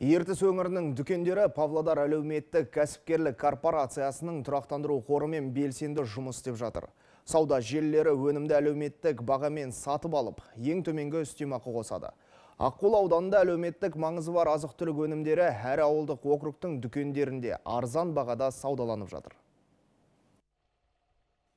Ертіс өңірінің дүкендері Павлодар әлеуметтік кәсіпкерлік корпорациясының тұрақтандыру қорымен белсенді жұмыс істеп жатыр. Сауда желілері өнімді әлеуметтік бағамен сатып алып, ең төменгі үстемақы қосады. Аққол ауданында әлеуметтік маңызы бар азық түлік өнімдері әр ауылдық округтің дүкендерінде арзан бағада саудаланып жатыр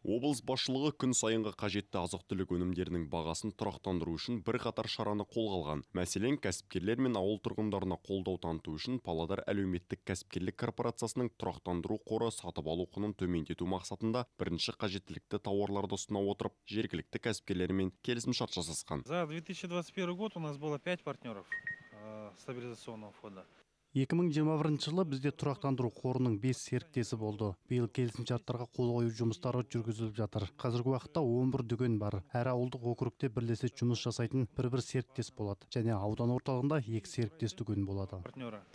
облыс басшылығы күн сайынғы қажетті азық түлік өнімдерінің бағасын тұрақтандыру үшін бірқатар шараны қолға алған мәселен кәсіпкерлер мен ауыл тұрғындарына қолдау таныту үшін павлодар әлеуметтік кәсіпкерлік корпорациясының тұрақтандыру қоры сатып алу құнын төмендету мақсатында бірінші қажеттілікті тауарларды ұсына отырып жергілікті кәсіпкерлермен келісімшарт жасасқан за 2021 год у нас было 5 партнеров э, стабилизационного фонда 2021 жылы бізде тұрақтандыру қорының бес серіктесі болды биыл келісімшарттарға қол қою жұмыстары жүргізіліп жатыр қазіргі уақытта 11 дүкен бар әр ауылдық округте бірлесе жұмыс жасайтын бір бір серіктес болады және аудан орталығында екі серіктес дүкен болады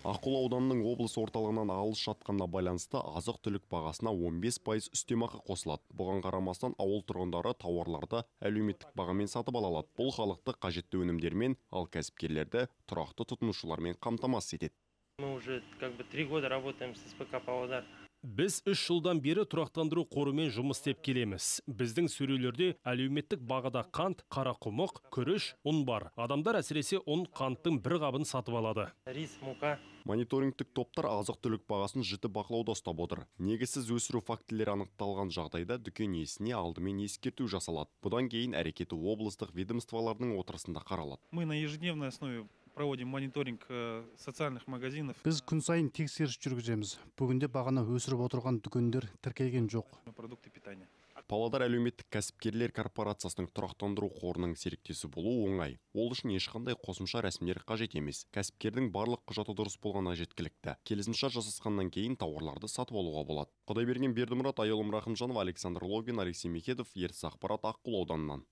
ақкөл ауданының облыс орталығынан алыс жатқанына байланысты азық түлік бағасына 15 пайыз үстемақы қосылады бұған қарамастан ауыл тұрғындары тауарларды әлеуметтік бағамен сатып ала алады бұл халықты қажетті өнімдермен ал кәсіпкерлерді тұрақты тұтынушылармен қамтамасыз етеді Мы уже как бы три года работаем с СПК «Павлодар». Біз үш жылдан бері тұрақтандыру қорымен жұмыс істеп келеміз. Біздің сөрелерде әлеуметтік бағада қант, қарақұмық, күріш, ұн бар. Адамдар әсіресе ұн қанттың бір қабын сатып алады. Рис, мука. Мониторингтік топтар азық түлік бағасын жіті бақылауда ұстап отыр. Негізсіз өсіру фактілері анықталған жағдайда дүкен иесіне алдымен ескерту жасалады. Бұдан кейін әрекеті облыстық ведомстволардың отырысында қаралады. Мы на ежедневной основе проводим мониторинг э, социальных магазинов біз күн сайын тексеріс жүргіземіз бүгінде бағаны өсіріп отырған дүкендер тіркелген жоқ продукты питания павлодар әлеуметтік кәсіпкерлер корпорациясының тұрақтандыру қорының серіктесі болу оңай ол үшін ешқандай қосымша рәсімдер қажет емес кәсіпкердің барлық құжаты дұрыс болғаны жеткілікті келісімшарт жасасқаннан кейін тауарларды сатып алуға болады құдайберген бердімұрат айылым рахымжанов александр логин алексей мекедов ертіс ақпарат аққу ауданынан